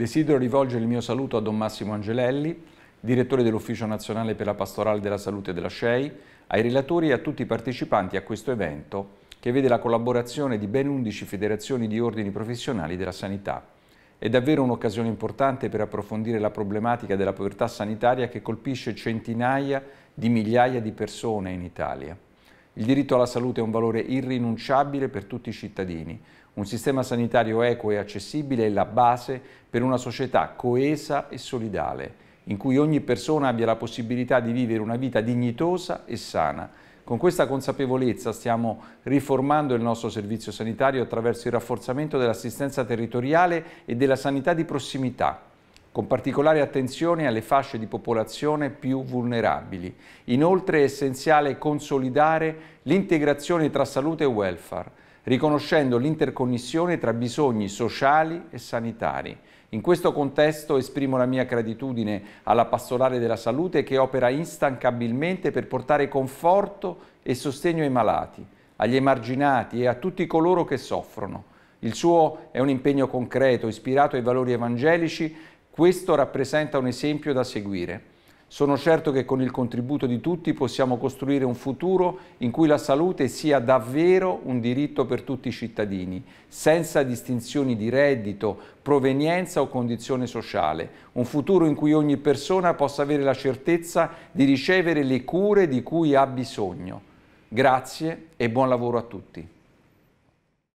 Desidero rivolgere il mio saluto a Don Massimo Angelelli, direttore dell'Ufficio Nazionale per la Pastorale della Salute della SCEI, ai relatori e a tutti i partecipanti a questo evento che vede la collaborazione di ben 11 federazioni di ordini professionali della sanità. È davvero un'occasione importante per approfondire la problematica della povertà sanitaria che colpisce centinaia di migliaia di persone in Italia. Il diritto alla salute è un valore irrinunciabile per tutti i cittadini. Un sistema sanitario equo e accessibile è la base per una società coesa e solidale, in cui ogni persona abbia la possibilità di vivere una vita dignitosa e sana. Con questa consapevolezza stiamo riformando il nostro servizio sanitario attraverso il rafforzamento dell'assistenza territoriale e della sanità di prossimità, con particolare attenzione alle fasce di popolazione più vulnerabili. Inoltre è essenziale consolidare l'integrazione tra salute e welfare, riconoscendo l'interconnessione tra bisogni sociali e sanitari. In questo contesto esprimo la mia gratitudine alla pastorale della salute che opera instancabilmente per portare conforto e sostegno ai malati, agli emarginati e a tutti coloro che soffrono. Il suo è un impegno concreto, ispirato ai valori evangelici questo rappresenta un esempio da seguire. Sono certo che con il contributo di tutti possiamo costruire un futuro in cui la salute sia davvero un diritto per tutti i cittadini, senza distinzioni di reddito, provenienza o condizione sociale. Un futuro in cui ogni persona possa avere la certezza di ricevere le cure di cui ha bisogno. Grazie e buon lavoro a tutti.